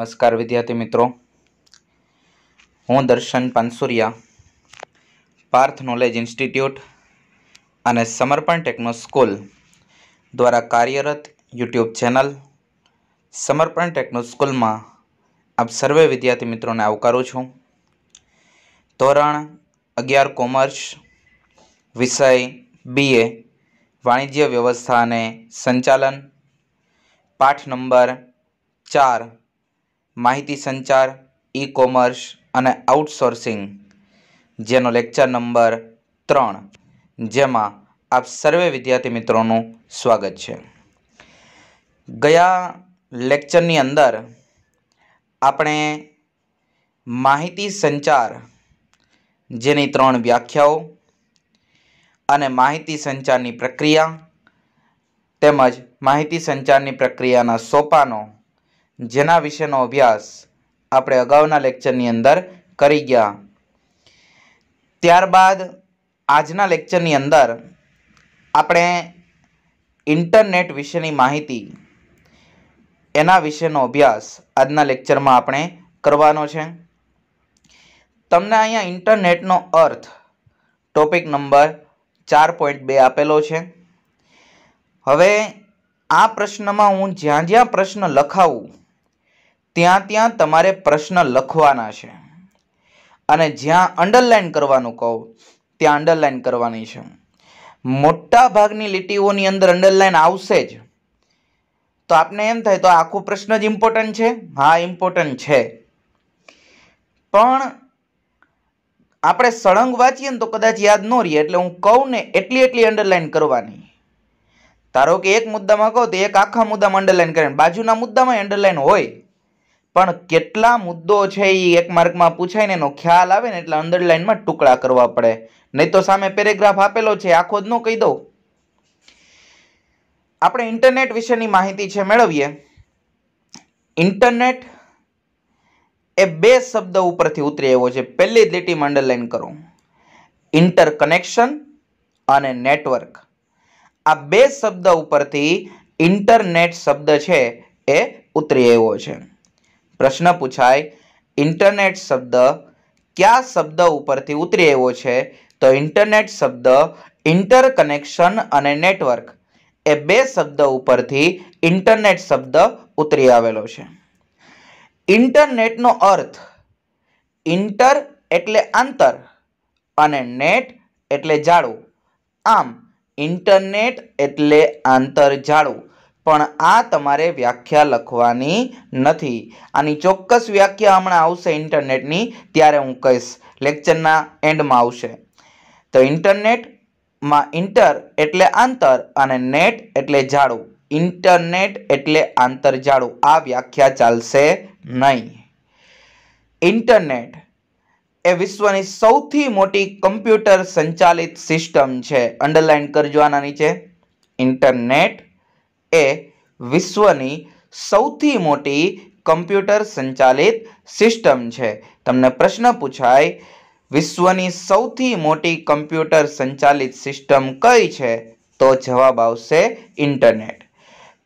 નમસ્કાર વિદ્યાર્થી મિત્રો હું દર્શન પાનસુરિયા પાર્થ નોલેજ ઇન્સ્ટિટ્યૂટ અને સમર્પણ ટેકનો સ્કૂલ દ્વારા કાર્યરત યુટ્યુબ ચેનલ સમર્પણ ટેકનો સ્કૂલમાં આપ સર્વે વિદ્યાર્થી મિત્રોને આવકારું છું ધોરણ અગિયાર કોમર્સ વિષય બીએ વાણિજ્ય વ્યવસ્થા અને સંચાલન પાઠ નંબર ચાર માહિતી સંચાર ઈ કોમર્સ અને આઉટસોર્સિંગ જેનો લેક્ચર નંબર ત્રણ જેમાં આપ સર્વે વિદ્યાર્થી મિત્રોનું સ્વાગત છે ગયા લેક્ચરની અંદર આપણે માહિતી સંચાર જેની ત્રણ વ્યાખ્યાઓ અને માહિતી સંચારની પ્રક્રિયા તેમજ માહિતી સંચારની પ્રક્રિયાના સોપાનો જેના વિશેનો અભ્યાસ આપણે અગાઉના લેક્ચરની અંદર કરી ગયા ત્યારબાદ આજના લેક્ચરની અંદર આપણે ઇન્ટરનેટ વિશેની માહિતી એના વિશેનો અભ્યાસ આજના લેક્ચરમાં આપણે કરવાનો છે તમને અહીંયા ઇન્ટરનેટનો અર્થ ટોપિક નંબર ચાર પોઈન્ટ બે આપેલો છે હવે આ પ્રશ્નમાં હું જ્યાં જ્યાં પ્રશ્ન લખાવું ત્યાં ત્યાં તમારે પ્રશ્ન લખવાના છે અને જ્યાં અંડરલાઇન કરવાનું કહું ત્યાં અંડરલાઇન કરવાની છે મોટા ભાગની લીટીઓની અંદર અંડરલાઇન આવશે જ તો આપને એમ થાય તો આખો પ્રશ્ન જ ઇમ્પોર્ટન્ટ છે હા ઇમ્પોર્ટન્ટ છે પણ આપણે સળંગ વાંચીએ ને તો કદાચ યાદ ન રહીએ એટલે હું કહું ને એટલી એટલી અંડરલાઇન કરવાની ધારો કે એક મુદ્દામાં કહું તો એક આખા મુદ્દામાં અંડરલાઇન કરે બાજુના મુદ્દામાં અંડરલાઇન હોય પણ કેટલા મુદ્દો છે એ એક માર્કમાં પૂછાય ને એનો ખ્યાલ આવે ને એટલે અંડરલાઇનમાં ટુકડા કરવા પડે નહીં તો સામે પેરેગ્રાફ આપેલો છે આખો જ ન કહી દઉં આપણે ઇન્ટરનેટ વિશેની માહિતી છે મેળવીએ ઇન્ટરનેટ એ બે શબ્દ ઉપરથી ઉતરી આવ્યો છે પહેલી જ લીટીમાં અંડરલાઇન કરો ઇન્ટર કનેક્શન અને નેટવર્ક આ બે શબ્દ ઉપરથી ઇન્ટરનેટ શબ્દ છે એ ઉતરી આવ્યો છે પ્રશ્ન પૂછાય ઇન્ટરનેટ શબ્દ કયા શબ્દ ઉપરથી ઉતરી આવ્યો છે તો ઇન્ટરનેટ શબ્દ ઇન્ટરકનેક્શન અને નેટવર્ક એ બે શબ્દ ઉપરથી ઇન્ટરનેટ શબ્દ ઉતરી આવેલો છે ઇન્ટરનેટનો અર્થ ઇન્ટર એટલે આંતર અને નેટ એટલે જાળવું આમ ઇન્ટરનેટ એટલે આંતર જાળવું પણ આ તમારે વ્યાખ્યા લખવાની નથી આની ચોક્કસ વ્યાખ્યા હમણાં આવશે ઇન્ટરનેટની ત્યારે હું કહીશ લેક્ચરના એન્ડમાં આવશે તો ઇન્ટરનેટમાં ઇન્ટર એટલે આંતર અને નેટ એટલે જાડું ઇન્ટરનેટ એટલે આંતર જાડું આ વ્યાખ્યા ચાલશે નહીં ઇન્ટરનેટ એ વિશ્વની સૌથી મોટી કમ્પ્યુટર સંચાલિત સિસ્ટમ છે અંડરલાઇન કરજો આના નીચે ઇન્ટરનેટ એ વિશ્વની સૌથી મોટી કમ્પ્યુટર સંચાલિત સિસ્ટમ છે તમને પ્રશ્ન પૂછાય વિશ્વની સૌથી મોટી કમ્પ્યુટર સંચાલિત સિસ્ટમ કઈ છે તો જવાબ આવશે ઇન્ટરનેટ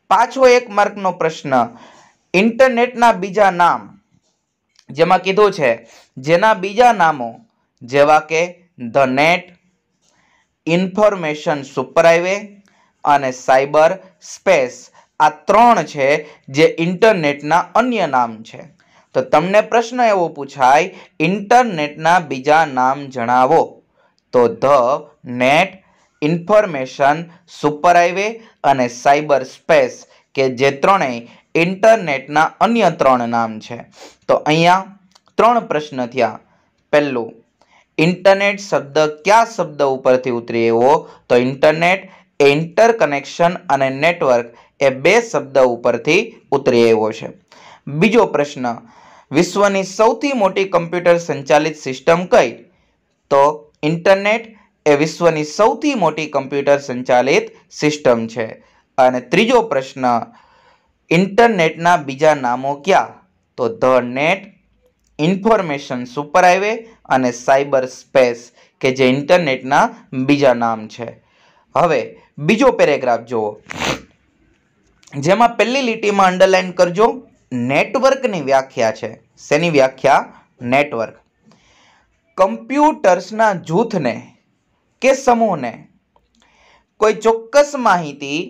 પાછો એક માર્કનો પ્રશ્ન ઇન્ટરનેટના બીજા નામ જેમાં કીધું છે જેના બીજા નામો જેવા કે ધ નેટ ઇન્ફોર્મેશન સુપરહાઈવે અને સાયબર સ્પેસ આ ત્રણ છે જે ઇન્ટરનેટના અન્ય નામ છે તો તમને પ્રશ્ન એવો પૂછાય ઇન્ટરનેટના બીજા નામ જણાવો તો the net information superhighway અને સાયબર સ્પેસ કે જે ત્રણેય ઇન્ટરનેટના અન્ય ત્રણ નામ છે તો અહીંયા ત્રણ પ્રશ્ન થયા પહેલું ઇન્ટરનેટ શબ્દ કયા શબ્દ ઉપરથી ઉતરી એવો તો ઇન્ટરનેટ એન્ટર કનેક્શન અને નેટવર્ક એ બે શબ્દ ઉપરથી ઉતરી આવ્યો છે બીજો પ્રશ્ન વિશ્વની સૌથી મોટી કમ્પ્યુટર સંચાલિત સિસ્ટમ કઈ તો ઇન્ટરનેટ એ વિશ્વની સૌથી મોટી કમ્પ્યુટર સંચાલિત સિસ્ટમ છે અને ત્રીજો પ્રશ્ન ઇન્ટરનેટના બીજા નામો કયા તો the net information superhighway અને સાયબર સ્પેસ કે જે ઇન્ટરનેટના બીજા નામ છે હવે બીજો પેરેગ્રાફ જુઓ જેમાં પહેલી લીટીમાં અંડરલાઇન કરજો નેટવર્કની વ્યાખ્યા છે શેની વ્યાખ્યા નેટવર્ક કમ્પ્યુટર્સના જૂથને કે સમૂહને કોઈ ચોક્કસ માહિતી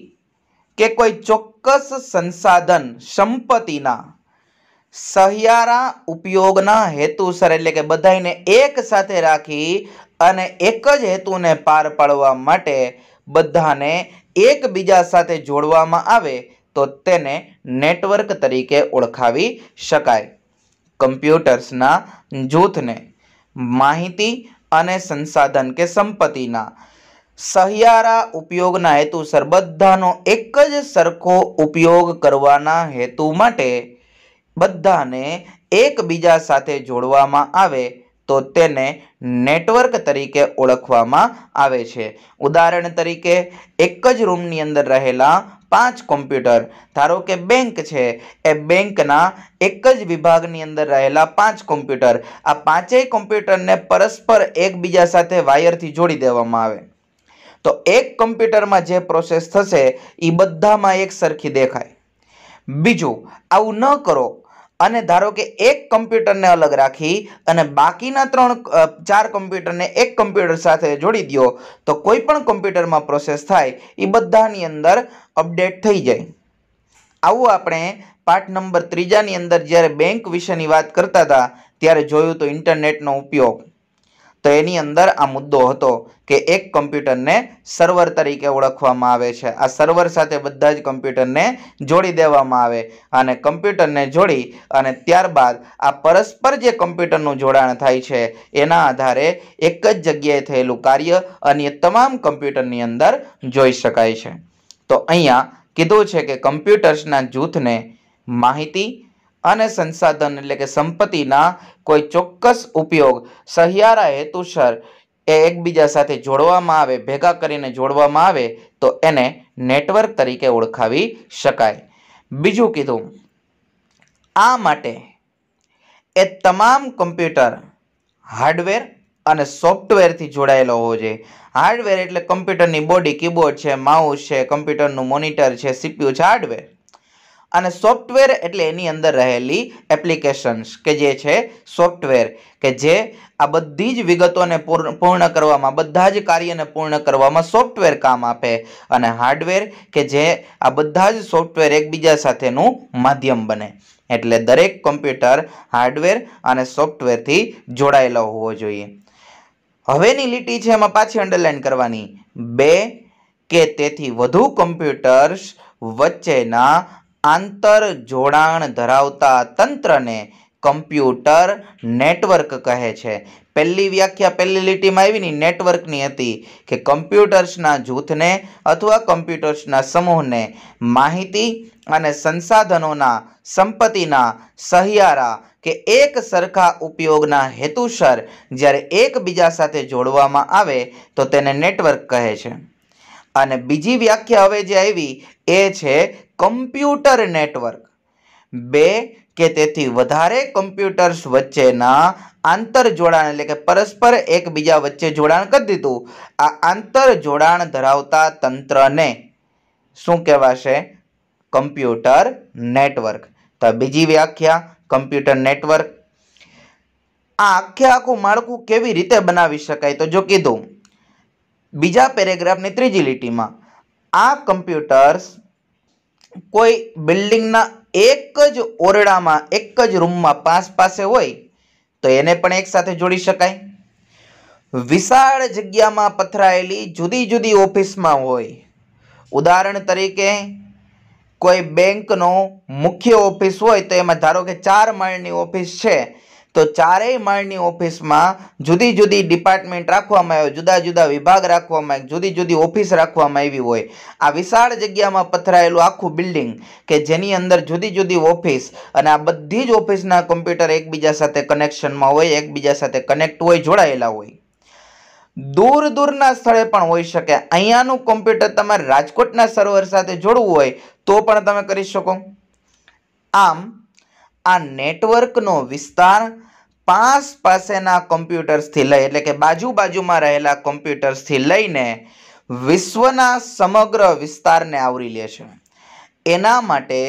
કે કોઈ ચોક્કસ સંસાધન સંપત્તિના સહિયારા ઉપયોગના હેતુસર એટલે કે બધાને એક સાથે રાખી અને એક જ હેતુને પાર પાડવા માટે બધાને એકબીજા સાથે જોડવામાં આવે તો તેને નેટવર્ક તરીકે ઓળખાવી શકાય કમ્પ્યુટર્સના જૂથને માહિતી અને સંસાધન કે સંપત્તિના સહિયારા ઉપયોગના હેતુસર બધાનો એક જ સરખો ઉપયોગ કરવાના હેતુ માટે બધાને એકબીજા સાથે જોડવામાં આવે તો તેને નેટવર્ક તરીકે ઓળખવામાં આવે છે ઉદાહરણ તરીકે એક જ રૂમની અંદર રહેલા પાંચ કોમ્પ્યુટર ધારો કે બેંક છે એ બેંકના એક જ વિભાગની અંદર રહેલા પાંચ કોમ્પ્યુટર આ પાંચેય કોમ્પ્યુટરને પરસ્પર એકબીજા સાથે વાયરથી જોડી દેવામાં આવે તો એક કોમ્પ્યુટરમાં જે પ્રોસેસ થશે એ બધામાં એક સરખી દેખાય બીજું આવું ન કરો અને ધારો કે એક કમ્પ્યુટરને અલગ રાખી અને બાકીના ત્રણ ચાર કમ્પ્યુટરને એક કમ્પ્યુટર સાથે જોડી દો તો કોઈ પણ કમ્પ્યુટરમાં પ્રોસેસ થાય એ બધાની અંદર અપડેટ થઈ જાય આવું આપણે પાઠ નંબર ત્રીજાની અંદર જ્યારે બેંક વિશેની વાત કરતા હતા ત્યારે જોયું તો ઇન્ટરનેટનો ઉપયોગ તો એની અંદર આ મુદ્દો હતો કે એક કમ્પ્યુટરને સર્વર તરીકે ઓળખવામાં આવે છે આ સર્વર સાથે બધા જ કમ્પ્યુટરને જોડી દેવામાં આવે અને કમ્પ્યુટરને જોડી અને ત્યારબાદ આ પરસ્પર જે કમ્પ્યુટરનું જોડાણ થાય છે એના આધારે એક જ જગ્યાએ થયેલું કાર્ય અન્ય તમામ કમ્પ્યુટરની અંદર જોઈ શકાય છે તો અહીંયા કીધું છે કે કમ્પ્યુટર્સના જૂથને માહિતી અને સંસાધન એટલે કે સંપત્તિના કોઈ ચોક્કસ ઉપયોગ સહિયારા હેતુસર એ એકબીજા સાથે જોડવામાં આવે ભેગા કરીને જોડવામાં આવે તો એને નેટવર્ક તરીકે ઓળખાવી શકાય બીજું કીધું આ માટે એ તમામ કમ્પ્યુટર હાર્ડવેર અને સોફ્ટવેરથી જોડાયેલો હોવો જોઈએ હાર્ડવેર એટલે કમ્પ્યુટરની બોડી કીબોર્ડ છે માઉસ છે કમ્પ્યુટરનું મોનિટર છે સીપીયુ છે હાર્ડવેર અને સોફ્ટવેર એટલે એની અંદર રહેલી એપ્લિકેશન્સ કે જે છે સોફ્ટવેર કે જે આ બધી જ વિગતોને પૂર્ણ કરવામાં બધા જ કાર્યને પૂર્ણ કરવામાં સોફ્ટવેર કામ આપે અને હાર્ડવેર કે જે આ બધા જ સોફ્ટવેર એકબીજા સાથેનું માધ્યમ બને એટલે દરેક કોમ્પ્યુટર હાર્ડવેર અને સોફ્ટવેરથી જોડાયેલો હોવો જોઈએ હવેની લીટી છે એમાં પાછી અંડરલાઇન કરવાની બે કે તેથી વધુ કોમ્પ્યુટર્સ વચ્ચેના આંતર જોડાણ ધરાવતા તંત્રને કમ્પ્યુટર નેટવર્ક કહે છે પહેલી વ્યાખ્યા પહેલી લીટીમાં આવી ને નેટવર્કની હતી કે કમ્પ્યુટર્સના જૂથને અથવા કમ્પ્યુટર્સના સમૂહને માહિતી અને સંસાધનોના સંપત્તિના સહિયારા કે એક સરખા ઉપયોગના હેતુસર જ્યારે એકબીજા સાથે જોડવામાં આવે તો તેને નેટવર્ક કહે છે અને બીજી વ્યાખ્યા હવે જે આવી એ છે કમ્પ્યુટર નેટવર્ક બે કે તેથી વધારે કમ્પ્યુટર્સ વચ્ચેના આંતર જોડાણ એટલે કે પરસ્પર એકબીજા વચ્ચે જોડાણ કરી દીધું આ આંતર જોડાણ ધરાવતા તંત્રને શું કહેવાશે કમ્પ્યુટર નેટવર્ક તો બીજી વ્યાખ્યા કમ્પ્યુટર નેટવર્ક આ આખે આખું માળખું કેવી રીતે બનાવી શકાય તો જો કીધું બીજા પેરેગ્રાફની ત્રીજી લીટીમાં આ કમ્પ્યુટર્સ કોઈ બિલ્ડિંગના એક જ ઓરડામાં એક જ રૂમમાં પાસ પાસે હોય તો એને પણ એકસાથે જોડી શકાય વિશાળ જગ્યામાં પથરાયેલી જુદી જુદી ઓફિસમાં હોય ઉદાહરણ તરીકે કોઈ બેંકનો મુખ્ય ઓફિસ હોય તો એમાં ધારો કે ચાર માળની ઓફિસ છે તો ચારેય માળની ઓફિસમાં જુદી જુદી ડિપાર્ટમેન્ટ રાખવામાં આવ્યો જુદા જુદા વિભાગ રાખવામાં આવ્યો જુદી જુદી ઓફિસ રાખવામાં આવી હોય આ વિશાળ જગ્યામાં પથરાયેલું આખું બિલ્ડિંગ કે જેની અંદર જુદી જુદી ઓફિસ અને આ બધી જ ઓફિસના કમ્પ્યુટર એકબીજા સાથે કનેક્શનમાં હોય એકબીજા સાથે કનેક્ટ હોય જોડાયેલા હોય દૂર દૂરના સ્થળે પણ હોઈ શકે અહીંયાનું કોમ્પ્યુટર તમારે રાજકોટના સર્વર સાથે જોડવું હોય તો પણ તમે કરી શકો આમ આ નેટવર્કનો વિસ્તાર પાસ પાસેના કમ્પ્યુટર્સથી લઈ એટલે કે બાજુ બાજુમાં રહેલા કમ્પ્યુટર્સથી લઈને વિશ્વના સમગ્ર વિસ્તારને આવરી લે છે એના માટે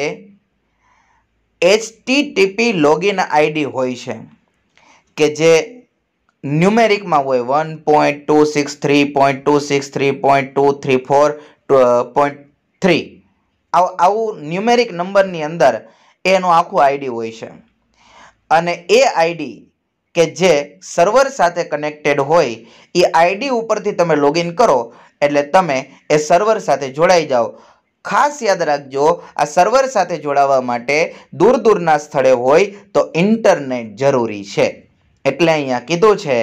એચટીટીપી લોગિન આઈડી હોય છે કે જે ન્યુમેરિકમાં હોય one point two six three point two six three point two three four point three આવું ન્યુમેરિક નંબરની અંદર એનું આખું આઈડી હોય છે અને એ આઈડી કે જે સર્વર સાથે કનેક્ટેડ હોય એ આઈડી ઉપરથી તમે લોગિન કરો એટલે તમે એ સર્વર સાથે જોડાઈ જાઓ ખાસ યાદ રાખજો આ સર્વર સાથે જોડાવા માટે દૂર દૂરના સ્થળે હોય તો ઇન્ટરનેટ જરૂરી છે એટલે અહીંયા કીધું છે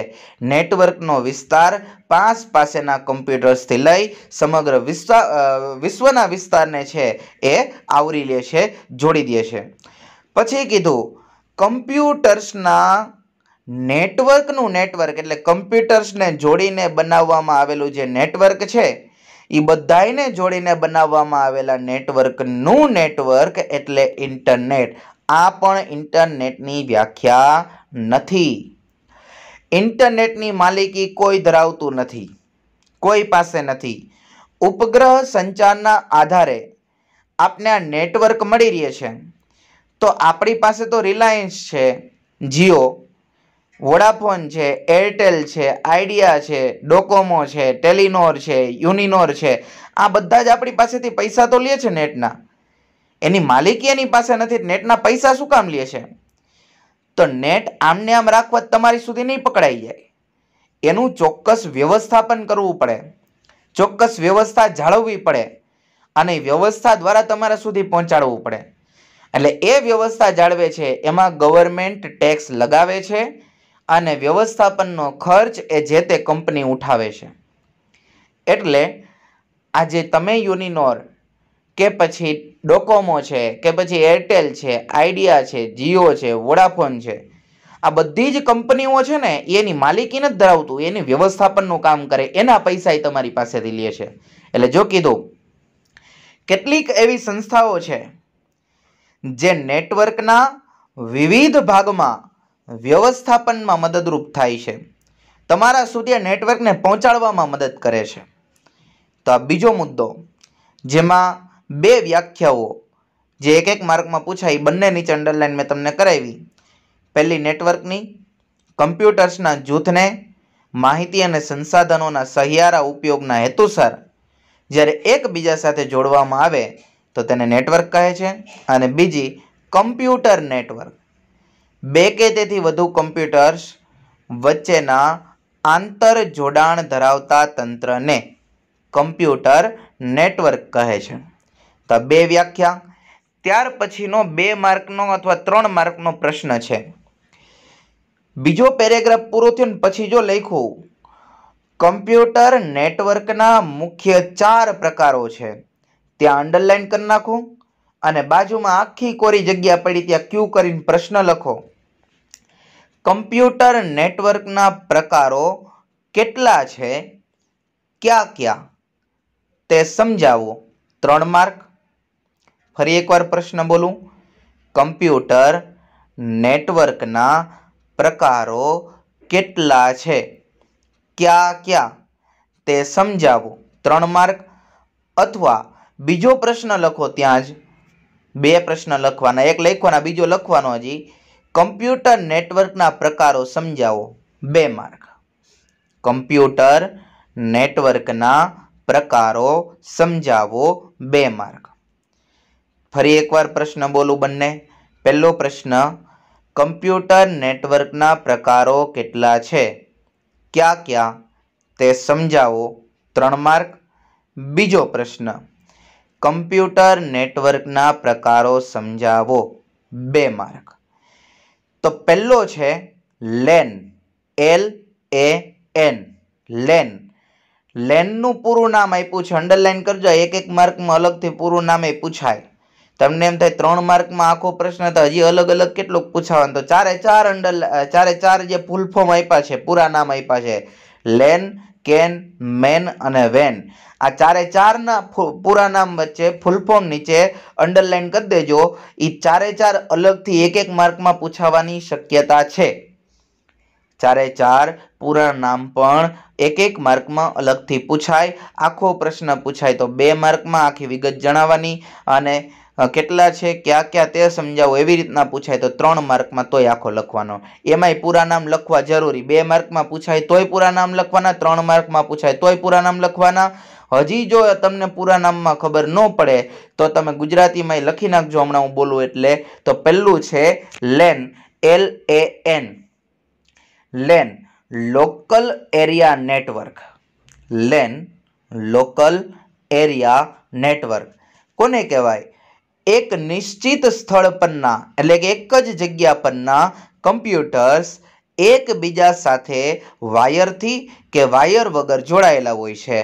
નેટવર્કનો વિસ્તાર પાસ પાસેના કમ્પ્યુટર્સથી લઈ સમગ્ર વિશ્વના વિસ્તારને છે એ આવરી લે છે જોડી દે છે પછી કીધું કમ્પ્યુટર્સના નેટવર્કનું નેટવર્ક એટલે કમ્પ્યુટર્સને જોડીને બનાવવામાં આવેલું જે નેટવર્ક છે એ બધાને જોડીને બનાવવામાં આવેલા નેટવર્કનું નેટવર્ક એટલે ઇન્ટરનેટ આ પણ ઇન્ટરનેટની વ્યાખ્યા નથી ઇન્ટરનેટની માલિકી કોઈ ધરાવતું નથી કોઈ પાસે નથી ઉપગ્રહ સંચારના આધારે આપને આ નેટવર્ક મળી રહે છે તો આપણી પાસે તો રિલાયન્સ છે જીઓ વોડાફોન છે એરટેલ છે આઈડિયા છે ડોકોમો છે ટેલિનોર છે યુનિનોર છે આ બધા જ આપણી પાસેથી પૈસા તો લે છે નેટના એની માલિકી એની પાસે નથી નેટના પૈસા શું કામ લે છે તો નેટ આમને આમ રાખવા તમારી સુધી નહીં પકડાઈ જાય એનું ચોક્કસ વ્યવસ્થાપન કરવું પડે ચોક્કસ વ્યવસ્થા જાળવવી પડે અને વ્યવસ્થા દ્વારા તમારા સુધી પહોંચાડવું પડે એટલે એ વ્યવસ્થા જાળવે છે એમાં ગવર્મેન્ટ ટેક્સ લગાવે છે અને વ્યવસ્થાપનનો ખર્ચ એ જે તે કંપની ઉઠાવે છે એટલે આજે તમે યુનિનોર કે પછી ડોકોમો છે કે પછી એરટેલ છે આઈડિયા છે જીઓ છે વોડાફોન છે આ બધી જ કંપનીઓ છે ને એની માલિકી નથી ધરાવતું એની વ્યવસ્થાપનનું કામ કરે એના પૈસા એ તમારી પાસેથી લે છે એટલે જો કીધું કેટલીક એવી સંસ્થાઓ છે જે નેટવર્કના વિવિધ ભાગમાં વ્યવસ્થાપનમાં મદદરૂપ થાય છે તમારા સુધી નેટવર્કને પહોંચાડવામાં મદદ કરે છે તો આ બીજો મુદ્દો જેમાં બે વ્યાખ્યાઓ જે એક એક માર્કમાં પૂછાય બંનેની નીચે અંડરલાઇન મેં તમને કરાવી પહેલી નેટવર્કની કમ્પ્યુટર્સના જૂથને માહિતી અને સંસાધનોના સહિયારા ઉપયોગના હેતુસર જ્યારે એકબીજા સાથે જોડવામાં આવે તો તેને નેટવર્ક કહે છે અને બીજી કમ્પ્યુટર નેટવર્ક બે કે તેથી વધુ કમ્પ્યુટર્સ વચ્ચેના આંતર જોડાણ ધરાવતા તંત્રને કમ્પ્યુટર નેટવર્ક કહે છે તો બે વ્યાખ્યા ત્યાર પછીનો બે માર્કનો અથવા ત્રણ માર્કનો પ્રશ્ન છે બીજો પેરેગ્રાફ પૂરો થયો ને પછી જો લખું કમ્પ્યુટર નેટવર્કના મુખ્ય ચાર પ્રકારો છે ત્યાં અંડરલાઇન કરી નાખું અને બાજુમાં આખી કોરી જગ્યા પડી ત્યાં ક્યુ કરીને પ્રશ્ન લખો કમ્પ્યુટર નેટવર્કના પ્રકારો કેટલા છે ક્યાં ક્યાં તે સમજાવો ત્રણ માર્ક ફરી એકવાર પ્રશ્ન બોલું કમ્પ્યુટર નેટવર્કના પ્રકારો કેટલા છે ક્યાં ક્યાં તે સમજાવો ત્રણ માર્ક અથવા બીજો પ્રશ્ન લખો ત્યાં જ બે પ્રશ્ન લખવાના એક લખવાના બીજો લખવાનો હજી કમ્પ્યુટર નેટવર્કના પ્રકારો સમજાવો બે માર્ક કમ્પ્યુટર નેટવર્કના પ્રકારો સમજાવો બે માર્ક ફરી એકવાર પ્રશ્ન બોલું બંને પહેલો પ્રશ્ન કમ્પ્યુટર નેટવર્કના પ્રકારો કેટલા છે કયા કયા તે સમજાવો ત્રણ માર્ક બીજો પ્રશ્ન કમ્પ્યુટર નેટવર્કના પ્રકારો સમજાવો બે માર્ક તો પહેલો છે LAN L A N LAN લેનનું પૂરું નામ આપ્યું છે અંડરલાઇન કરજો એક એક માર્કમાં અલગથી પૂરું નામ એ પૂછાય તમને એમ થાય ત્રણ માર્કમાં આખો પ્રશ્ન તો હજી અલગ અલગ કેટલું પૂછાવાનો તો ચારે ચાર અંડર ચારે ચાર જે ફૂલ ફોર્મ આપ્યા છે પૂરા નામ આપ્યા છે લેન કેન મેન અને વેન આ ચારે ચારના પૂરા નામ વચ્ચે ફૂલ ફોર્મ નીચે અંડરલાઇન કરી દેજો એ ચારે ચાર અલગથી એક એક માર્કમાં પૂછાવાની શક્યતા છે ચારે ચાર પૂરા નામ પણ એક એક માર્કમાં અલગથી પૂછાય આખો પ્રશ્ન પૂછાય તો બે માર્કમાં આખી વિગત જણાવવાની અને કેટલા છે ક્યાં ક્યાં તે સમજાવો એવી રીતના પૂછાય તો ત્રણ માર્કમાં તોય આખો લખવાનો એમાંય પૂરા નામ લખવા જરૂરી બે માર્કમાં પૂછાય તોય પૂરા નામ લખવાના ત્રણ માર્કમાં પૂછાય તોય પૂરા નામ લખવાના હજી જો તમને પૂરા નામમાં ખબર ન પડે તો તમે ગુજરાતીમાં લખી નાખજો હમણાં હું બોલું એટલે તો પહેલું છે LAN L A N LAN local area network LAN local area network કોને કહેવાય એક નિશ્ચિત સ્થળ પરના એટલે કે એક જ જગ્યા પરના કમ્પ્યુટર્સ એકબીજા સાથે વાયરથી કે વાયર વગર જોડાયેલા હોય છે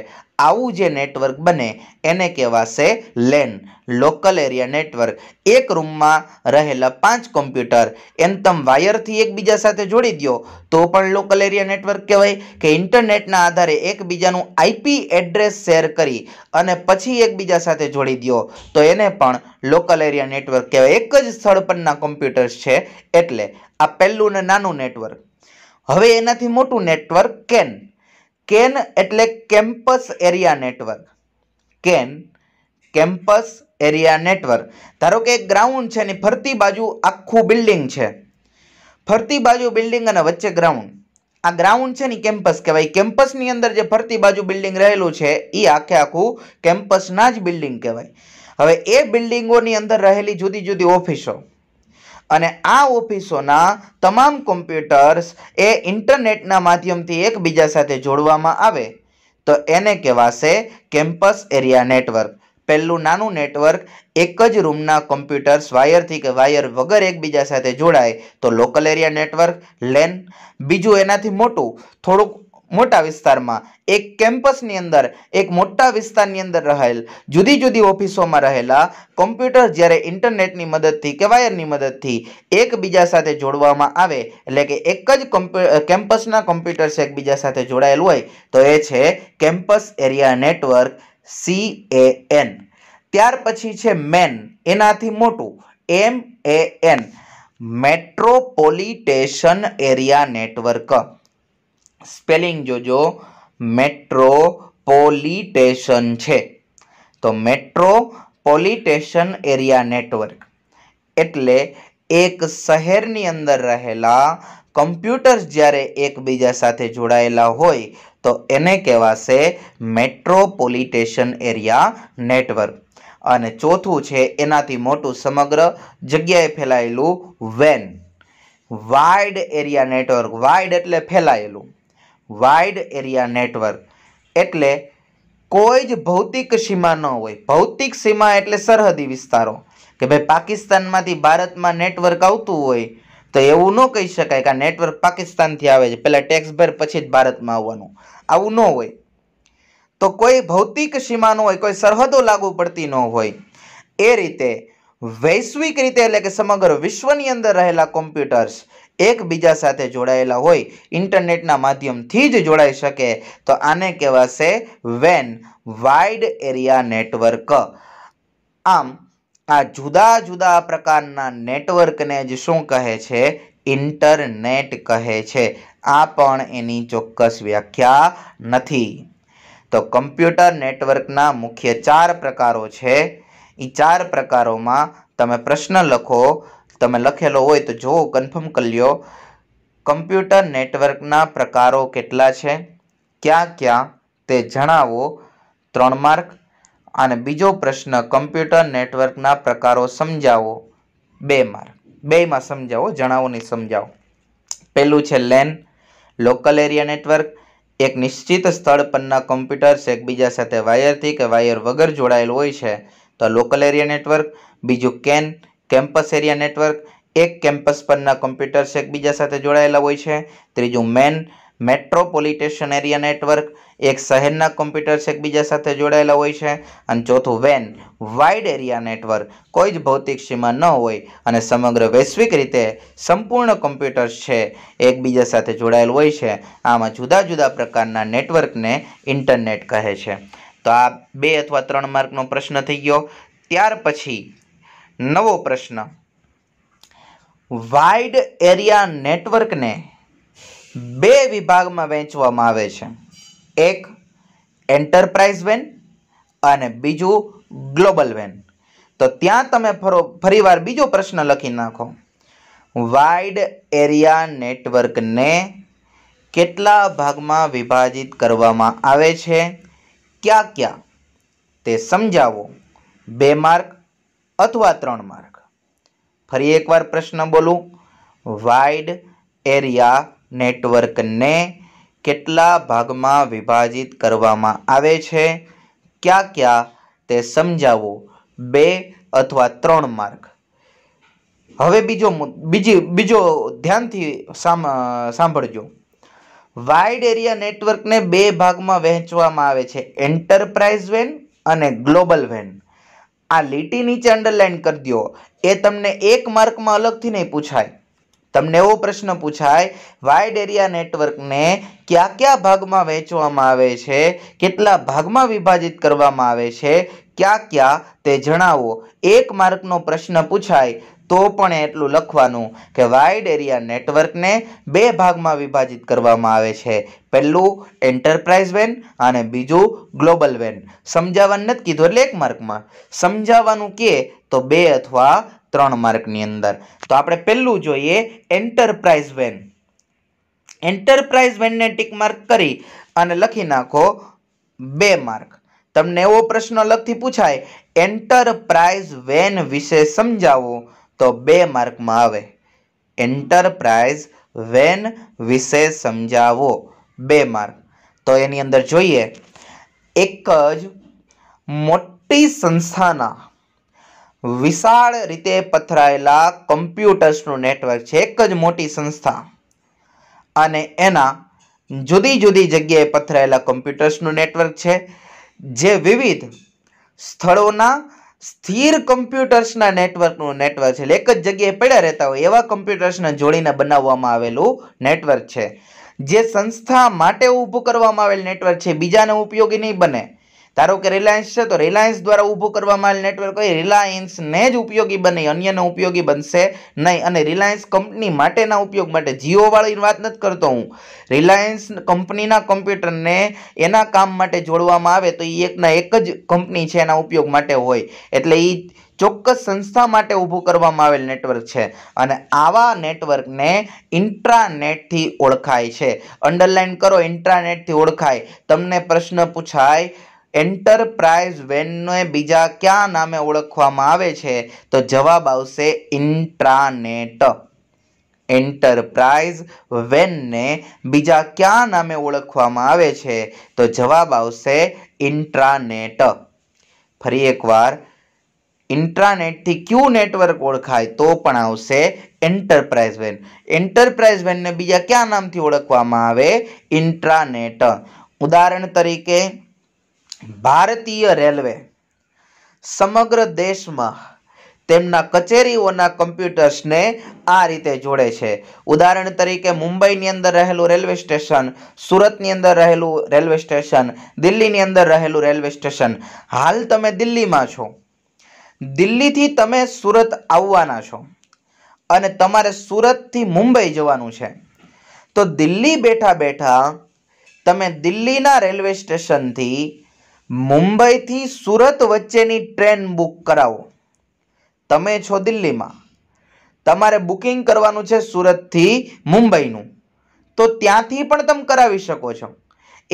આવું જે નેટવર્ક બને એને કહેવાશે લેન લોકલ એરિયા નેટવર્ક એક રૂમમાં રહેલા પાંચ કોમ્પ્યુટર એમ તમ વાયરથી એકબીજા સાથે જોડી દો તો પણ લોકલ એરિયા નેટવર્ક કહેવાય કે ઇન્ટરનેટના આધારે એકબીજાનું આઈપી એડ્રેસ શેર કરી અને પછી એકબીજા સાથે જોડી દો તો એને પણ લોકલ એરિયા નેટવર્ક કહેવાય એક જ સ્થળ પરના કોમ્પ્યુટર્સ છે એટલે આ પહેલું ને નાનું નેટવર્ક હવે એનાથી મોટું નેટવર્ક કેન કેન એટલે campus area network CAN campus area network ધારો કે એક ગ્રાઉન્ડ છે એની ફરતી બાજુ આખું બિલ્ડિંગ છે ફરતી બાજુ બિલ્ડિંગ અને વચ્ચે ગ્રાઉન્ડ આ ગ્રાઉન્ડ છે ને કેમ્પસ કહેવાય કેમ્પસની અંદર જે ફરતી બાજુ બિલ્ડિંગ રહેલું છે એ આખે આખું કેમ્પસના જ બિલ્ડિંગ કહેવાય હવે એ બિલ્ડિંગોની અંદર રહેલી જુદી જુદી ઓફિસો અને આ ઓફિસોના તમામ કોમ્પ્યુટર્સ એ ઇન્ટરનેટના માધ્યમથી એકબીજા સાથે જોડવામાં આવે તો એને કહેવાશે કેમ્પસ એરિયા નેટવર્ક પહેલું નાનું નેટવર્ક એક જ રૂમના કોમ્પ્યુટર્સ વાયરથી કે વાયર વગર એકબીજા સાથે જોડાય તો લોકલ એરિયા નેટવર્ક લેન બીજું એનાથી મોટું થોડુંક મોટા વિસ્તારમાં એક કેમ્પસની અંદર એક મોટા વિસ્તારની અંદર રહેલ જુદી જુદી ઓફિસોમાં રહેલા કોમ્પ્યુટર જ્યારે ઇન્ટરનેટની મદદથી કે વાયરની મદદથી એકબીજા સાથે જોડવામાં આવે એટલે કે એક જ કેમ્પસના કોમ્પ્યુટર્સ એકબીજા સાથે જોડાયેલ હોય તો એ છે campus area network C A N ત્યાર પછી છે મેન એનાથી મોટું M A N metropolitan area network spelling જોજો મેટ્રોપોલિટેશન છે તો મેટ્રોપોલિટેશન એરિયા નેટવર્ક એટલે એક શહેરની અંદર રહેલા કમ્પ્યુટર્સ જ્યારે એકબીજા સાથે જોડાયેલા હોય તો એને કહેવાશે મેટ્રોપોલિટેશન એરિયા નેટવર્ક અને ચોથું છે એનાથી મોટું સમગ્ર જગ્યાએ ફેલાયેલું વેન વાઇડ એરિયા નેટવર્ક વાઇડ એટલે ફેલાયેલું વાઇડ એરિયા નેટવર્ક એટલે કોઈ જ ભૌતિક સીમા ન હોય ભૌતિક સીમા એટલે સરહદી વિસ્તારો કે ભાઈ પાકિસ્તાનમાંથી ભારતમાં નેટવર્ક આવતું હોય તો એવું ન કહી શકાય કે આ નેટવર્ક પાકિસ્તાનથી આવે છે પહેલાં ટેક્સ ભર પછી જ ભારતમાં આવવાનું આવું ન હોય તો કોઈ ભૌતિક સીમા ન હોય કોઈ સરહદો લાગુ પડતી ન હોય એ રીતે વૈશ્વિક રીતે એટલે કે સમગ્ર વિશ્વની અંદર રહેલા કોમ્પ્યુટર્સ એકબીજા સાથે જોડાયેલા હોય ઇન્ટરનેટના માધ્યમથી જ જોડાઈ શકે તો આને કહેવાશે વેન વાઇડ એરિયા નેટવર્ક આમ આ જુદા જુદા પ્રકારના નેટવર્કને જ શું કહે છે ઇન્ટરનેટ કહે છે આ પણ એની ચોક્કસ વ્યાખ્યા નથી તો કમ્પ્યુટર નેટવર્કના મુખ્ય ચાર પ્રકારો છે એ ચાર પ્રકારોમાં તમે પ્રશ્ન લખો તમે લખેલો હોય તો જુઓ કન્ફર્મ કરી લ્યો કમ્પ્યુટર નેટવર્કના પ્રકારો કેટલા છે ક્યાં ક્યાં તે જણાવો ત્રણ માર્ક અને બીજો પ્રશ્ન કમ્પ્યુટર નેટવર્કના પ્રકારો સમજાવો બે માર્ક બેમાં સમજાવો જણાવો નહીં સમજાવો પહેલું છે લેન લોકલ એરિયા નેટવર્ક એક નિશ્ચિત સ્થળ પરના કમ્પ્યુટર્સ એકબીજા સાથે વાયરથી કે વાયર વગર જોડાયેલ હોય છે તો લોકલ એરિયા નેટવર્ક બીજું કેન કેમ્પસ એરિયા નેટવર્ક એક કેમ્પસ પરના કોમ્પ્યુટર્સ એકબીજા સાથે જોડાયેલા હોય છે ત્રીજું મેન મેટ્રોપોલિટેશન એરિયા નેટવર્ક એક શહેરના કોમ્પ્યુટર્સ એકબીજા સાથે જોડાયેલા હોય છે અને ચોથું વેન વાઇડ એરિયા નેટવર્ક કોઈ જ ભૌતિક સીમા ન હોય અને સમગ્ર વૈશ્વિક રીતે સંપૂર્ણ કોમ્પ્યુટર્સ છે એકબીજા સાથે જોડાયેલ હોય છે આમાં જુદા જુદા પ્રકારના નેટવર્કને ઇન્ટરનેટ કહે છે તો આ બે અથવા ત્રણ માર્કનો પ્રશ્ન થઈ ગયો ત્યાર પછી નવો પ્રશ્ન વાઇડ એરિયા નેટવર્કને બે વિભાગમાં વહેંચવામાં આવે છે એક એન્ટરપ્રાઇઝ વેન અને બીજું ગ્લોબલ વેન તો ત્યાં તમે ફરો ફરીવાર બીજો પ્રશ્ન લખી નાખો વાઇડ એરિયા નેટવર્કને કેટલા ભાગમાં વિભાજિત કરવામાં આવે છે ક્યાં ક્યાં તે સમજાવો બે માર્ક અથવા ત્રણ માર્ગ ફરી એકવાર પ્રશ્ન બોલું વાઇડ એરિયા નેટવર્કને કેટલા ભાગમાં વિભાજિત કરવામાં આવે છે ક્યાં ક્યાં તે સમજાવો બે અથવા ત્રણ માર્ગ હવે બીજો બીજી બીજો ધ્યાનથી સાંભળજો વાઇડ એરિયા નેટવર્કને બે ભાગમાં વહેંચવામાં આવે છે એન્ટરપ્રાઇઝ વેન અને ગ્લોબલ વેન આ લીટી નીચે અંડરલાઇન કરી દો એ તમને એક માર્કમાં અલગથી નહીં પૂછાય તમને એવો પ્રશ્ન પૂછાય વાઇડ એરિયા નેટવર્કને કયા કયા ભાગમાં વહેંચવામાં આવે છે કેટલા ભાગમાં વિભાજિત કરવામાં આવે છે કયા કયા તે જણાવો એક માર્કનો પ્રશ્ન પૂછાય તો પણ એટલું લખવાનું કે વાઇડ એરિયા નેટવર્કને બે ભાગમાં વિભાજિત કરવામાં આવે છે પહેલું એન્ટરપ્રાઇઝ વેન અને બીજું ગ્લોબલ વેન સમજાવવાનું નથી કીધું એટલે એક માર્કમાં સમજાવવાનું કે તો બે અથવા ત્રણ માર્કની અંદર તો આપણે પહેલું જોઈએ એન્ટરપ્રાઇઝ વેન એન્ટરપ્રાઇઝ વેનને ટીક માર્ક કરી અને લખી નાખો બે માર્ક તમને એવો પ્રશ્ન અલગથી પૂછાય એન્ટરપ્રાઇઝ વેન વિશે સમજાવો તો બે માર્કમાં આવે એન્ટરપ્રાઇઝ વેન વિશે સમજાવો બે માર્ક તો એની અંદર જોઈએ એક જ મોટી સંસ્થાના વિશાળ રીતે પથરાયેલા કમ્પ્યુટર્સનું નેટવર્ક છે એક જ મોટી સંસ્થા અને એના જુદી જુદી જગ્યાએ પથરાયેલા કમ્પ્યુટર્સનું નેટવર્ક છે જે વિવિધ સ્થળોના સ્થિર કમ્પ્યુટર્સના નેટવર્કનું નેટવર્ક છે એક જ જગ્યાએ પડ્યા રહેતા હોય એવા કમ્પ્યુટર્સને જોડીને બનાવવામાં આવેલું નેટવર્ક છે જે સંસ્થા માટે ઊભું કરવામાં આવેલ નેટવર્ક છે બીજાને ઉપયોગી નહીં બને ધારો કે રિલાયન્સ છે તો રિલાયન્સ દ્વારા ઊભું કરવામાં આવેલ નેટવર્ક હોય રિલાયન્સને જ ઉપયોગી બને અન્યને ઉપયોગી બનશે નહીં અને રિલાયન્સ કંપની માટેના ઉપયોગ માટે જીઓવાળીની વાત નથી કરતો હું રિલાયન્સ કંપનીના કમ્પ્યુટરને એના કામ માટે જોડવામાં આવે તો એ એકના એક જ કંપની છે એના ઉપયોગ માટે હોય એટલે એ ચોક્કસ સંસ્થા માટે ઊભું કરવામાં આવેલ નેટવર્ક છે અને આવા નેટવર્કને ઇન્ટ્રાનેટથી ઓળખાય છે અંડરલાઇન કરો ઇન્ટ્રાનેટથી ઓળખાય તમને પ્રશ્ન પૂછાય એન્ટરપ્રાઇઝ વેનને બીજા કયા નામે ઓળખવામાં આવે છે તો જવાબ આવશે ઇન્ટ્રાનેટ એન્ટરપ્રાઇઝ વેનને બીજા ક્યાં નામે ઓળખવામાં આવે છે તો જવાબ આવશે ઇન્ટ્રાનેટ ફરી એકવાર ઇન્ટ્રાનેટથી ક્યુ નેટવર્ક ઓળખાય તો પણ આવશે એન્ટરપ્રાઇઝ વેન એન્ટરપ્રાઇઝ વેનને બીજા ક્યાં નામથી ઓળખવામાં આવે ઇન્ટ્રાનેટ ઉદાહરણ તરીકે ભારતીય રેલવે સમગ્ર દેશમાં તેમના કચેરીઓના કમ્પ્યુટર્સને આ રીતે જોડે છે ઉદાહરણ તરીકે મુંબઈની અંદર રહેલું રેલવે સ્ટેશન સુરતની અંદર રહેલું રેલવે સ્ટેશન દિલ્હીની અંદર રહેલું રેલવે સ્ટેશન હાલ તમે દિલ્હીમાં છો દિલ્હીથી તમે સુરત આવવાના છો અને તમારે સુરતથી મુંબઈ જવાનું છે તો દિલ્હી બેઠા બેઠા તમે દિલ્હીના રેલવે સ્ટેશનથી મુંબઈથી સુરત વચ્ચેની ટ્રેન બુક કરાવો તમે છો દિલ્હીમાં તમારે બુકિંગ કરવાનું છે સુરતથી મુંબઈનું તો ત્યાંથી પણ તમે કરાવી શકો છો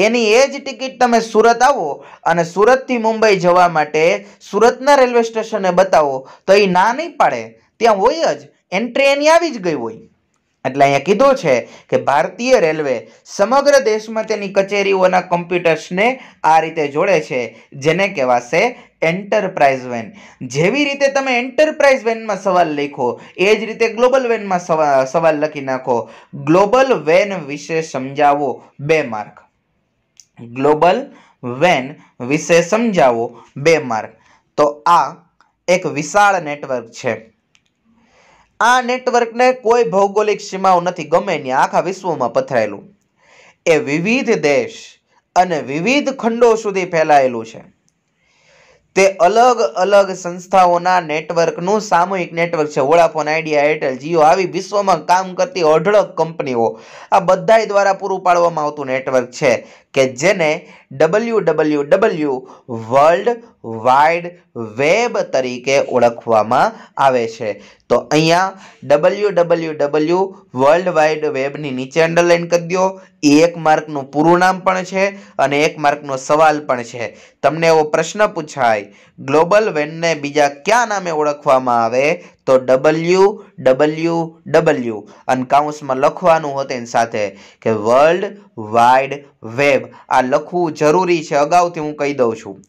એની એ જ ટિકિટ તમે સુરત આવો અને સુરતથી મુંબઈ જવા માટે સુરતના રેલવે સ્ટેશને બતાવો તો એ ના નહીં પાડે ત્યાં હોય જ એન્ટ્રી એની આવી જ ગઈ હોય એટલે અહીંયા કીધું છે કે ભારતીય રેલવે સમગ્ર દેશમાં તેની કચેરીઓના કમ્પ્યુટર્સને આ રીતે જોડે છે જેને કહેવાશે એન્ટરપ્રાઇઝ વેન જેવી રીતે તમે એન્ટરપ્રાઇઝ વેનમાં સવાલ લખો એ જ રીતે ગ્લોબલ વેનમાં સવાલ લખી નાખો ગ્લોબલ વેન વિશે સમજાવો બે માર્ક ગ્લોબલ વેન વિશે સમજાવો બે માર્ક તો આ એક વિશાળ નેટવર્ક છે આ નેટવર્કને કોઈ ભૌગોલિક સીમાઓ નથી ગમે ત્યાં આખા વિશ્વમાં પથરાયેલું એ વિવિધ દેશ અને વિવિધ ખંડો સુધી ફેલાયેલું છે તે અલગ અલગ સંસ્થાઓના નેટવર્કનું સામૂહિક નેટવર્ક છે વોડાફોન આઈડિયા એરટેલ જીઓ આવી વિશ્વમાં કામ કરતી અઢળક કંપનીઓ આ બધા દ્વારા પૂરું પાડવામાં આવતું નેટવર્ક છે કે જેને W W W world wide web તરીકે ઓળખવામાં આવે છે તો અહીંયા W W W world wide વેબની નીચે અંડરલાઇન કરી દો એ એક માર્કનું પૂરું નામ પણ છે અને એક માર્કનો સવાલ પણ છે તમને એવો પ્રશ્ન પૂછાય ગ્લોબલ વેનને બીજા કયા નામે ઓળખવામાં આવે તો ડબલ્યુ ડબલ્યુ ડબલ્યુ અને કાઉન્સમાં લખવાનું હતું એની સાથે કે વર્લ્ડ વાઇડ વેબ આ લખવું જરૂરી છે અગાઉથી હું કહી દઉં છું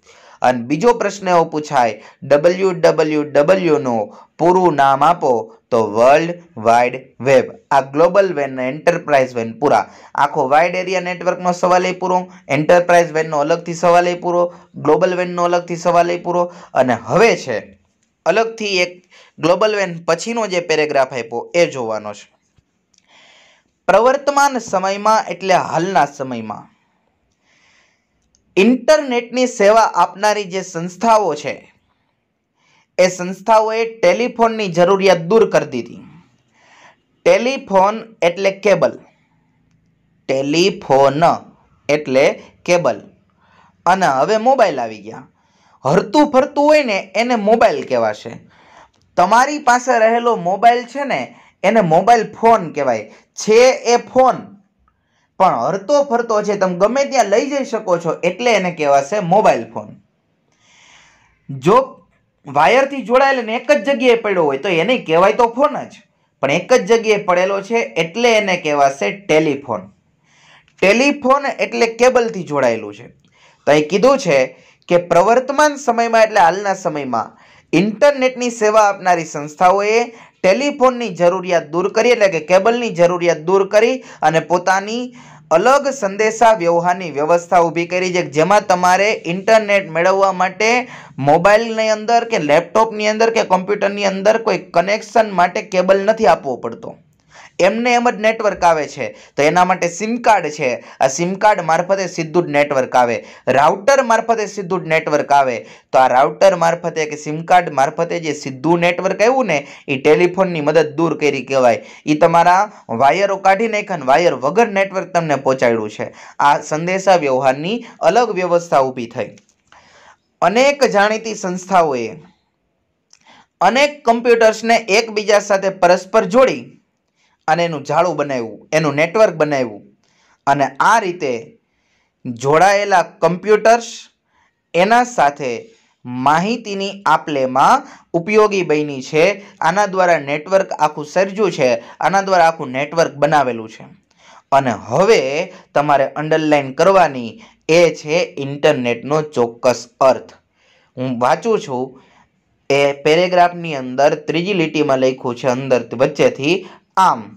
અને બીજો પ્રશ્ન એવો પૂછાય ડબલ્યુ ડબલ્યુ ડબલ્યુનું પૂરું નામ આપો તો વર્લ્ડ વાઇડ વેબ આ ગ્લોબલ વેન એન્ટરપ્રાઇઝ વેન પૂરા આખો વાઇડ એરિયા નેટવર્કનો સવાલ એ પૂરો એન્ટરપ્રાઇઝ વેનનો અલગથી સવાલ એ પૂરો ગ્લોબલ વેનનો અલગથી સવાલ એ પૂરો અને હવે છે અલગથી એક ગ્લોબલ વેન પછીનો જે પેરેગ્રાફ આપ્યો એ જોવાનો છે પ્રવર્તમાન સમયમાં એટલે હાલના સમયમાં ઇન્ટરનેટની સેવા આપનારી જે સંસ્થાઓ છે એ સંસ્થાઓએ ટેલિફોનની જરૂરિયાત દૂર કરી દીધી ટેલિફોન એટલે કેબલ ટેલિફોન એટલે કેબલ અને હવે મોબાઈલ આવી ગયા હરતું ફરતું હોય ને એને મોબાઈલ કહેવાશે તમારી પાસે રહેલો મોબાઈલ છે ને એને મોબાઈલ ફોન કહેવાય છે એ ફોન પણ હરતો ફરતો છે તમે ગમે ત્યાં લઈ જઈ શકો છો એટલે એને કહેવાશે મોબાઈલ ફોન જો વાયરથી જોડાયેલ ને એક જ જગ્યાએ પડ્યો હોય તો એને કહેવાય તો ફોન જ પણ એક જ જગ્યાએ પડેલો છે એટલે એને કહેવાશે ટેલિફોન ટેલિફોન એટલે કેબલથી જોડાયેલું છે તો એ કીધું છે કે પ્રવર્તમાન સમયમાં એટલે હાલના સમયમાં ઇન્ટરનેટની સેવા આપનારી સંસ્થાઓએ ટેલિફોનની જરૂરિયાત દૂર કરી એટલે કે કેબલની જરૂરિયાત દૂર કરી અને પોતાની અલગ સંદેશા વ્યવહારની વ્યવસ્થા ઊભી કરી છે જેમાં તમારે ઇન્ટરનેટ મેળવવા માટે મોબાઈલની અંદર કે લેપટોપની અંદર કે કોમ્પ્યુટરની અંદર કોઈ કનેક્શન માટે કેબલ નથી આપવો પડતો એમને એમ જ નેટવર્ક આવે છે તો એના માટે સિમ કાર્ડ છે આ સિમ કાર્ડ મારફતે સીધું જ નેટવર્ક આવે રાઉટર મારફતે સીધું જ નેટવર્ક આવે તો આ રાઉટર મારફતે કે સિમ કાર્ડ મારફતે જે સીધું નેટવર્ક આવ્યું ને એ ટેલિફોનની મદદ દૂર કરી કહેવાય એ તમારા વાયરો કાઢી નાખ્યા વાયર વગર નેટવર્ક તમને પહોંચાડ્યું છે આ સંદેશા વ્યવહારની અલગ વ્યવસ્થા ઊભી થઈ અનેક જાણીતી સંસ્થાઓએ અનેક કમ્પ્યુટર્સને એકબીજા સાથે પરસ્પર જોડી અને એનું જાળું બનાવ્યું એનું નેટવર્ક બનાવ્યું અને આ રીતે જોડાયેલા કમ્પ્યુટર્સ એના સાથે માહિતીની આપલેમાં ઉપયોગી બની છે આના દ્વારા નેટવર્ક આખું સર્જ્યું છે આના દ્વારા આખું નેટવર્ક બનાવેલું છે અને હવે તમારે અંડરલાઈન કરવાની એ છે ઇન્ટરનેટનો ચોક્કસ અર્થ હું વાંચું છું એ પેરેગ્રાફની અંદર ત્રીજી લીટીમાં લખ્યું છે અંદર વચ્ચેથી આમ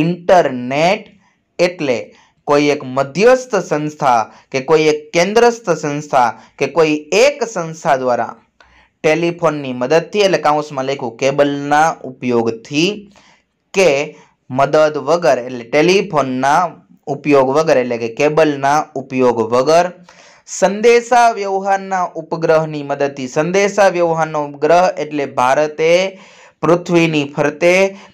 ઇન્ટરનેટ એટલે કોઈ એક મધ્યસ્થ સંસ્થા કે કોઈ એક કેન્દ્રસ્થ સંસ્થા કે કોઈ એક સંસ્થા દ્વારા ટેલિફોનની મદદથી એટલે કાઉન્સમાં લખ્યું કેબલના ઉપયોગથી કે મદદ વગર એટલે ટેલિફોનના ઉપયોગ વગર એટલે કે કેબલના ઉપયોગ વગર સંદેશા વ્યવહારના ઉપગ્રહની મદદથી સંદેશા વ્યવહારનો ઉપગ્રહ એટલે ભારતે પૃથ્વીની ફરતે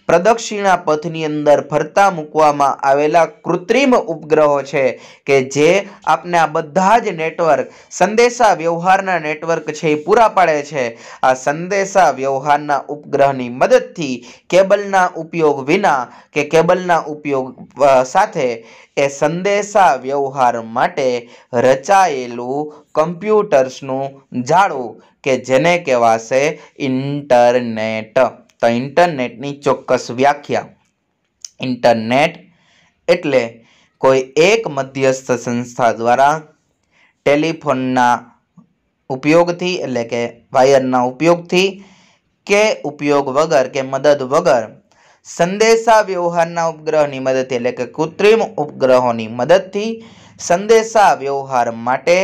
પ્રદક્ષિણા પથની અંદર ફરતા મૂકવામાં આવેલા કૃત્રિમ ઉપગ્રહો છે કે જે આપને આ બધા જ નેટવર્ક સંદેશા વ્યવહારના નેટવર્ક છે એ પૂરા પાડે છે આ સંદેશા વ્યવહારના ઉપગ્રહની મદદથી કેબલના ઉપયોગ વિના કે કેબલના ઉપયોગ સાથે એ સંદેશા વ્યવહાર માટે રચાયેલું કમ્પ્યુટર્સનું જાળું કે જેને કહેવાશે ઇન્ટરનેટ તો ઇન્ટરનેટની ચોક્કસ વ્યાખ્યા ઇન્ટરનેટ એટલે કોઈ એક મધ્યસ્થ સંસ્થા દ્વારા ટેલિફોનના ઉપયોગથી એટલે કે વાયરના ઉપયોગથી કે ઉપયોગ વગર કે મદદ વગર સંદેશા વ્યવહારના ઉપગ્રહની મદદથી એટલે કે કૃત્રિમ ઉપગ્રહોની મદદથી સંદેશા વ્યવહાર માટે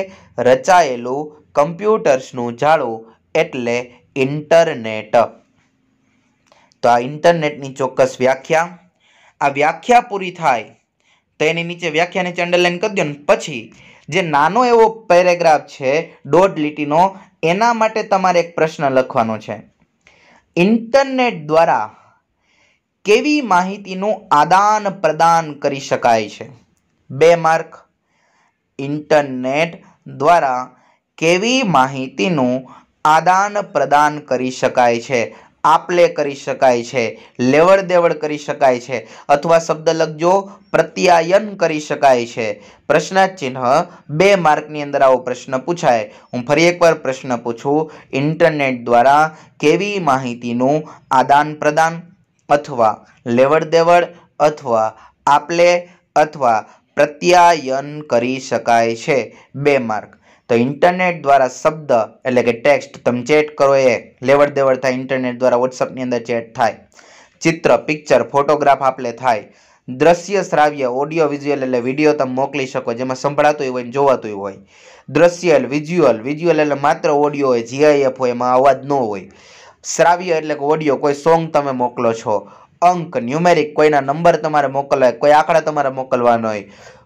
રચાયેલું કમ્પ્યુટર્સનું જાળું એટલે ઇન્ટરનેટ તો આ ઇન્ટરનેટની ચોક્કસ વ્યાખ્યા આ વ્યાખ્યા પૂરી થાય તો એની નીચે વ્યાખ્યાને અંડરલાઈન કરી દો ને પછી જે નાનો એવો પેરેગ્રાફ છે દોઢ લીટીનો એના માટે તમારે એક પ્રશ્ન લખવાનો છે ઇન્ટરનેટ દ્વારા કેવી માહિતીનું આદાન પ્રદાન કરી શકાય છે બે માર્ક ઇન્ટરનેટ દ્વારા કેવી માહિતીનું આદાન પ્રદાન કરી શકાય છે આપલે કરી શકાય છે લેવડ દેવડ કરી શકાય છે અથવા શબ્દ લખજો પ્રત્યાયન કરી શકાય છે પ્રશ્નાર્થ ચિહ્ન બે માર્કની અંદર આવો પ્રશ્ન પૂછાય હું ફરી એકવાર પ્રશ્ન પૂછું ઇન્ટરનેટ દ્વારા કેવી માહિતીનું આદાન પ્રદાન અથવા લેવડ દેવડ અથવા આપલે અથવા પ્રત્યાયન કરી શકાય છે બે માર્ક તો ઇન્ટરનેટ દ્વારા શબ્દ એટલે કે ટેક્સ્ટ તમે ચેટ કરો એ લેવડ દેવડ થાય ઇન્ટરનેટ દ્વારા વોટ્સઅપની અંદર ચેટ થાય ચિત્ર પિક્ચર ફોટોગ્રાફ આપલે થાય દ્રશ્ય શ્રાવ્ય ઓડિયો વિઝ્યુઅલ એટલે વિડીયો તમે મોકલી શકો જેમાં સંભળાતું હોય ને જોવાતું હોય દ્રશ્યલ વિઝ્યુઅલ વિઝ્યુઅલ એટલે માત્ર ઓડિયો હોય જીઆઈએફ હોય એમાં અવાજ ન હોય શ્રાવ્ય એટલે કે ઓડિયો કોઈ સોંગ તમે મોકલો છો અંક ન્યુમેરિક કોઈના નંબર તમારે મોકલવા કોઈ આંકડા તમારે મોકલવાનો હોય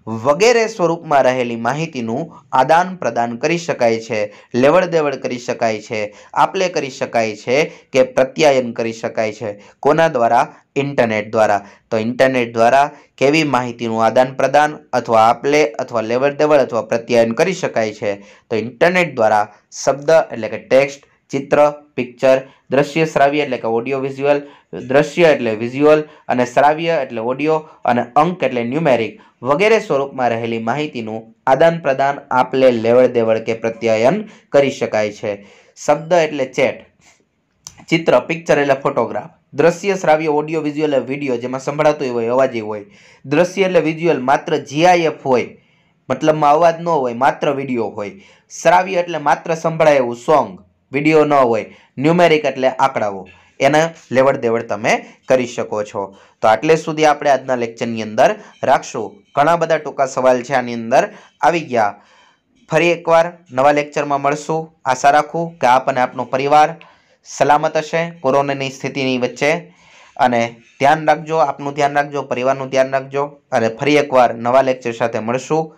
વગેરે સ્વરૂપમાં રહેલી માહિતીનું આદાન પ્રદાન કરી શકાય છે લેવડ દેવડ કરી શકાય છે આપલે કરી શકાય છે કે પ્રત્યાયન કરી શકાય છે કોના દ્વારા ઇન્ટરનેટ દ્વારા તો ઇન્ટરનેટ દ્વારા કેવી માહિતીનું આદાન પ્રદાન અથવા આપલે અથવા લેવડ દેવડ અથવા પ્રત્યાયન કરી શકાય છે તો ઇન્ટરનેટ દ્વારા શબ્દ એટલે કે ટેક્સ્ટ ચિત્ર પિક્ચર દ્રશ્ય શ્રાવ્ય એટલે કે ઓડિયો વિઝ્યુઅલ દ્રશ્ય એટલે વિઝ્યુઅલ અને શ્રાવ્ય એટલે ઓડિયો અને અંક એટલે ન્યુમેરિક વગેરે સ્વરૂપમાં રહેલી માહિતીનું આદાન પ્રદાન આપલે લેવડ દેવડ કે પ્રત્યાયન કરી શકાય છે શબ્દ એટલે ચેટ ચિત્ર પિક્ચર એટલે ફોટોગ્રાફ દ્રશ્ય શ્રાવ્ય ઓડિયો વિઝ્યુઅલ વિડીયો જેમાં સંભળાતું હોય અવાજે હોય દ્રશ્ય એટલે વિઝ્યુઅલ માત્ર જીઆઈએફ હોય મતલબમાં અવાજ ન હોય માત્ર વિડીયો હોય શ્રાવ્ય એટલે માત્ર સંભળાય એવું સોંગ વિડીયો ન હોય ન્યુમેરિક એટલે આંકડાઓ એને લેવડ દેવડ તમે કરી શકો છો તો આટલે સુધી આપણે આજના લેક્ચરની અંદર રાખશું ઘણા બધા ટૂંકા સવાલ છે આની અંદર આવી ગયા ફરી એકવાર નવા લેક્ચરમાં મળશું આશા રાખું કે આપ અને આપનો પરિવાર સલામત હશે કોરોનાની સ્થિતિની વચ્ચે અને ધ્યાન રાખજો આપનું ધ્યાન રાખજો પરિવારનું ધ્યાન રાખજો અને ફરી એકવાર નવા લેક્ચર સાથે મળશું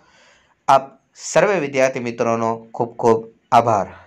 આપ સર્વે વિદ્યાર્થી મિત્રોનો ખૂબ ખૂબ આભાર